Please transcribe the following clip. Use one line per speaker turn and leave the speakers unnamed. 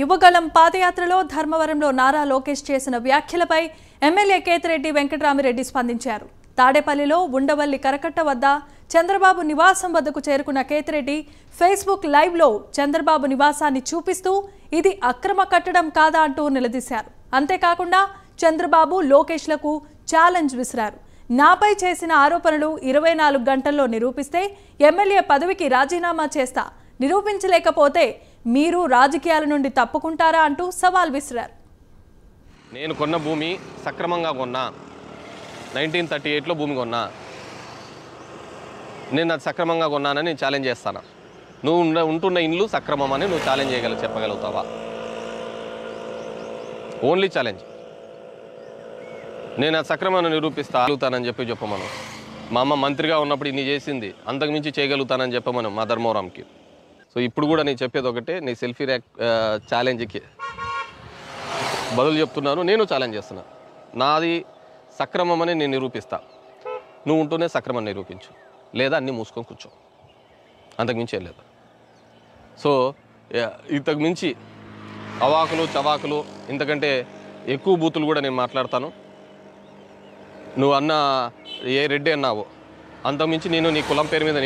యువగలం పాదయాత్రలో ధర్మవరంలో నారా లోకేష్ చేసిన వ్యాఖ్యలపై ఎమ్మెల్యే కేతిరెడ్డి వెంకటరామిరెడ్డి స్పందించారు తాడేపల్లిలో ఉండవల్లి కరకట్ట వద్ద చంద్రబాబు నివాసం వద్దకు చేరుకున్న కేతిరెడ్డి ఫేస్బుక్ లైవ్లో చంద్రబాబు నివాసాన్ని చూపిస్తూ ఇది అక్రమ కట్టడం కాదా అంటూ నిలదీశారు అంతేకాకుండా చంద్రబాబు లోకేష్లకు ఛాలెంజ్ విసిరారు నాపై చేసిన ఆరోపణలు ఇరవై నాలుగు గంటల్లో నిరూపిస్తే ఎమ్మెల్యే పదవికి రాజీనామా చేస్తా నిరూపించలేకపోతే మీరు రాజకీయాల నుండి తప్పుకుంటారా అంటూ సవాల్ విసిరారు
నేను కొన్న భూమి సక్రమంగా కొన్నా నైన్టీన్ థర్టీ ఎయిట్లో భూమి కొన్నా నేను అది సక్రమంగా కొన్నానని నేను ఛాలెంజ్ చేస్తాను నువ్వు ఉండ ఉంటున్న ఇండ్లు సక్రమం అని నువ్వు ఛాలెంజ్ చేయగల చెప్పగలుగుతావా ఓన్లీ ఛాలెంజ్ నేను అది సక్రమాన్ని నిరూపిస్తా అడుగుతానని చెప్పి చెప్పమను మా అమ్మ మంత్రిగా ఉన్నప్పుడు ఇన్ని చేసింది అంతకుమించి చేయగలుగుతానని చెప్పమను మా ధర్మవరంకి సో ఇప్పుడు కూడా నేను చెప్పేది ఒకటే నీ సెల్ఫీ ర్యాక్ ఛాలెంజ్కి బదులు చెప్తున్నాను నేను ఛాలెంజ్ చేస్తున్నా నాది సక్రమం అని నేను నిరూపిస్తా నువ్వు ఉంటూనే సక్రమం నిరూపించు లేదా అన్నీ మూసుకొని కూర్చో అంతకుమించి లేదు సో ఇంతకుమించి అవాకులు చవాకులు ఇంతకంటే ఎక్కువ బూతులు కూడా నేను మాట్లాడతాను నువ్వు అన్న ఏ రెడ్డి అన్నావు అంతకుమించి నేను నీ కులం పేరు మీద